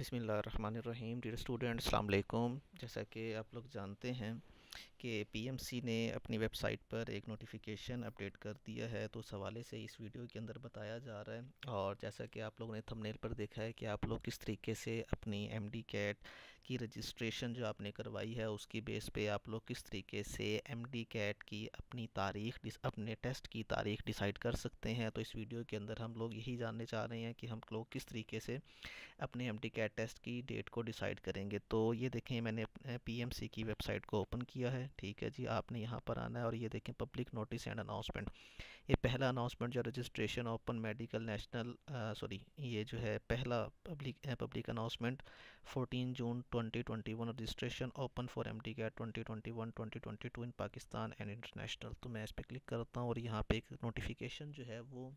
बिसमीम dear student अलैक्म जैसा कि आप लोग जानते हैं कि पीएमसी ने अपनी वेबसाइट पर एक नोटिफिकेशन अपडेट कर दिया है तो उस हवाले से इस वीडियो के अंदर बताया जा रहा है और जैसा कि आप लोगों ने थंबनेल पर देखा है कि आप लोग किस तरीके से अपनी एम डी कैट की रजिस्ट्रेशन जो आपने करवाई है उसकी बेस पे आप लोग किस तरीके से एम डी कैट की अपनी तारीख अपने टेस्ट की तारीख डिसाइड कर सकते हैं तो इस वीडियो के अंदर हम लोग यही जानने चाह रहे हैं कि हम लोग किस तरीके से अपने एम डी कैट टेस्ट की डेट को डिसाइड करेंगे तो ये देखें मैंने पी एम सी की वेबसाइट को ओपन किया है ठीक है जी आपने यहाँ पर आना है और ये देखें पब्लिक नोटिस एंड अनाउंसमेंट ये पहला अनाउंसमेंट जो registration open medical national sorry ये जो है पहला public public announcement 14 June 2021 registration open for M D CAT twenty twenty one twenty twenty two in Pakistan and international तो मैं इस पर क्लिक करता हूँ और यहाँ पे एक नोटिफिकेशन जो है वो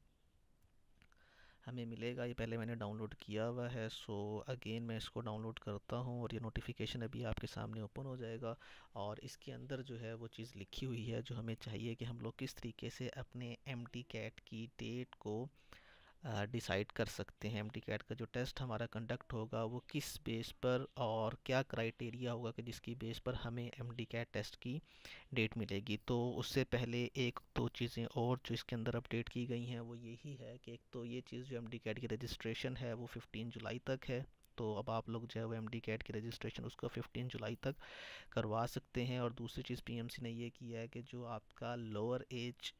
हमें मिलेगा ये पहले मैंने डाउनलोड किया हुआ है सो अगेन मैं इसको डाउनलोड करता हूँ और ये नोटिफिकेशन अभी आपके सामने ओपन हो जाएगा और इसके अंदर जो है वो चीज़ लिखी हुई है जो हमें चाहिए कि हम लोग किस तरीके से अपने एम कैट की डेट को डिसाइड कर सकते हैं एम का जो टेस्ट हमारा कंडक्ट होगा वो किस बेस पर और क्या क्राइटेरिया होगा कि जिसकी बेस पर हमें एम टेस्ट की डेट मिलेगी तो उससे पहले एक दो चीज़ें और जो इसके अंदर अपडेट की गई हैं वो यही है कि एक तो ये चीज़ जो एम कैट की रजिस्ट्रेशन है वो फिफ्टीन जुलाई तक है तो अब आप लोग जो है वो एम कैट की रजिस्ट्रेशन उसको 15 जुलाई तक करवा सकते हैं और दूसरी चीज़ पीएमसी ने ये किया है कि जो आपका lower age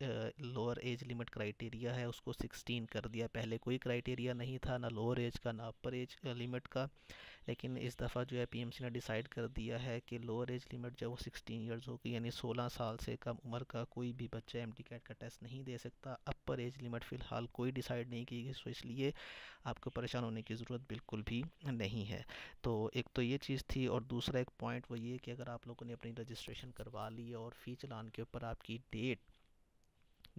lower age limit criteria है उसको 16 कर दिया पहले कोई क्राइटेरिया नहीं था ना लोअर एज का ना अपर एज लिमिट का लेकिन इस दफ़ा जो है सी ने डिसाइड कर दिया है कि लोअर एज लिमिट जो है वो सिक्सटीन ईयर्स होगी यानी सोलह साल से कम उम्र का कोई भी बच्चा एम कैट का टेस्ट नहीं दे सकता अपर एज लिमिट फ़िलहाल कोई डिसाइड नहीं की गई सो तो इसलिए आपको परेशान होने की ज़रूरत बिल्कुल भी नहीं है तो एक तो ये चीज़ थी और दूसरा एक पॉइंट वो ये कि अगर आप लोगों ने अपनी रजिस्ट्रेशन करवा ली और फ़ी चलान के ऊपर आपकी डेट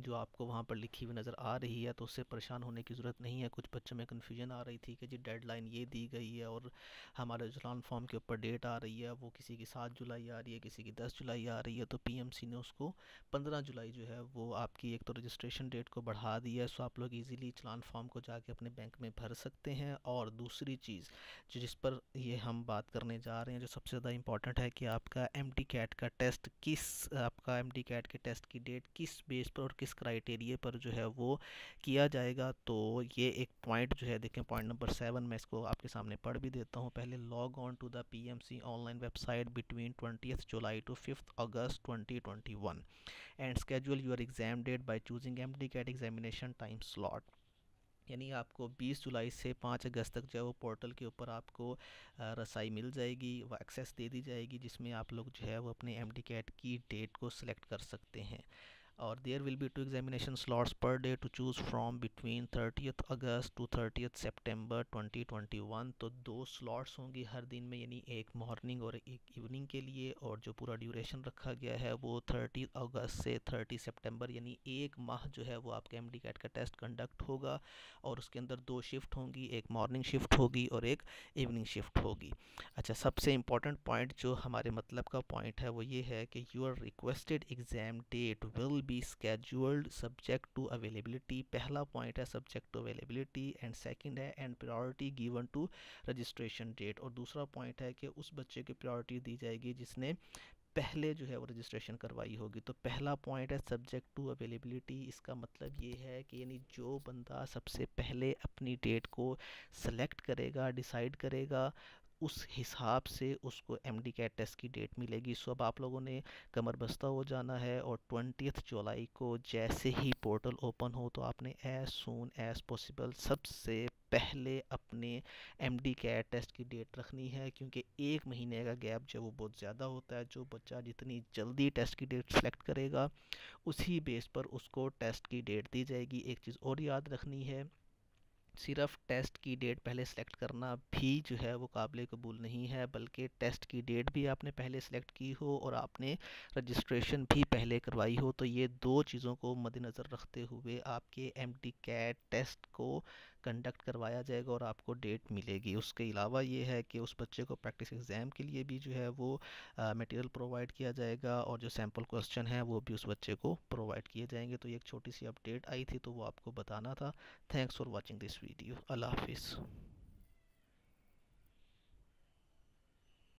जो आपको वहाँ पर लिखी हुई नज़र आ रही है तो उससे परेशान होने की ज़रूरत नहीं है कुछ बच्चों में कन्फ्यूजन आ रही थी कि जी डेडलाइन ये दी गई है और हमारे जुलान फॉर्म के ऊपर डेट आ रही है वो किसी की सात जुलाई आ रही है किसी की दस जुलाई आ रही है तो पी ने उसको पंद्रह जुलाई जो है वो आपकी एक तो रजिस्ट्रेशन डेट को बढ़ा दी है सो आप लोग ईज़िली चलान फॉर्म को जाके अपने बैंक में भर सकते हैं और दूसरी चीज़ जो जिस पर ये हम बात करने जा रहे हैं जो सबसे ज़्यादा इंपॉर्टेंट है कि आपका एम कैट का टेस्ट किस आपका एम कैट के टेस्ट की डेट किस बेस पर और किस किस क्राइटेरिए पर जो है वो किया जाएगा तो ये एक पॉइंट जो है देखें पॉइंट नंबर सेवन मैं इसको आपके सामने पढ़ भी देता हूँ पहले log on to the PMC online website between twenty July to fifth August twenty and schedule your exam date by choosing M D CAT examination time slot यानी आपको 20 जुलाई से 5 अगस्त तक जो है वो पोर्टल के ऊपर आपको रसाई मिल जाएगी व एक्सेस दे दी जाएगी जिसमें आप लोग जो है वो अपने एम कैट की डेट को सिलेक्ट कर सकते हैं और there will be two examination slots per day to choose from between thirtieth August to twenty twenty one तो दो स्लॉट्स होंगी हर दिन में यानी एक मॉर्निंग और एक इवनिंग के लिए और जो पूरा ड्यूरेशन रखा गया है वो थर्टी अगस्त से थर्टी सेप्टेम्बर यानी एक माह जो है वो आपके एम कैट का टेस्ट कंडक्ट होगा और उसके अंदर दो शिफ्ट होंगी एक मॉर्निंग शिफ्ट होगी और एक इवनिंग शिफ्ट होगी अच्छा सबसे इंपॉर्टेंट पॉइंट जो हमारे मतलब का पॉइंट है वो ये है कि are requested exam date will be scheduled subject to availability पहला पॉइंट है subject to availability and second है and priority given to registration date और दूसरा पॉइंट है कि उस बच्चे की प्रायोरिटी दी जाएगी जिसने पहले जो है वो रजिस्ट्रेशन करवाई होगी तो पहला पॉइंट है सब्जेक्ट टू अवेलेबिलिटी इसका मतलब ये है कि यानी जो बंदा सबसे पहले अपनी डेट को सेलेक्ट करेगा डिसाइड करेगा उस हिसाब से उसको एम डी कैट टेस्ट की डेट मिलेगी सो अब आप लोगों ने कमर बस्ता हो जाना है और ट्वेंटी जुलाई को जैसे ही पोर्टल ओपन हो तो आपने एज सून एज़ पॉसिबल सबसे पहले अपने एम डी कैट टेस्ट की डेट रखनी है क्योंकि एक महीने का गैप जो वो बहुत ज़्यादा होता है जो बच्चा जितनी जल्दी टेस्ट की डेट सेलेक्ट करेगा उसी बेस पर उसको टेस्ट की डेट दी जाएगी एक चीज़ और याद रखनी है सिर्फ टेस्ट की डेट पहले सेलेक्ट करना भी जो है वो काबिल कबूल नहीं है बल्कि टेस्ट की डेट भी आपने पहले सेलेक्ट की हो और आपने रजिस्ट्रेशन भी पहले करवाई हो तो ये दो चीज़ों को मद्नज़र रखते हुए आपके एम टी कैट टेस्ट को कंडक्ट करवाया जाएगा और आपको डेट मिलेगी उसके अलावा ये है कि उस बच्चे को प्रैक्टिस एग्ज़ाम के लिए भी जो है वो मटेरियल प्रोवाइड किया जाएगा और जो सैम्पल क्वेश्चन है वो भी उस बच्चे को प्रोवाइड किए जाएंगे तो ये एक छोटी सी अपडेट आई थी तो वो आपको बताना था thanks for watching this video अल्लाह हाफिज़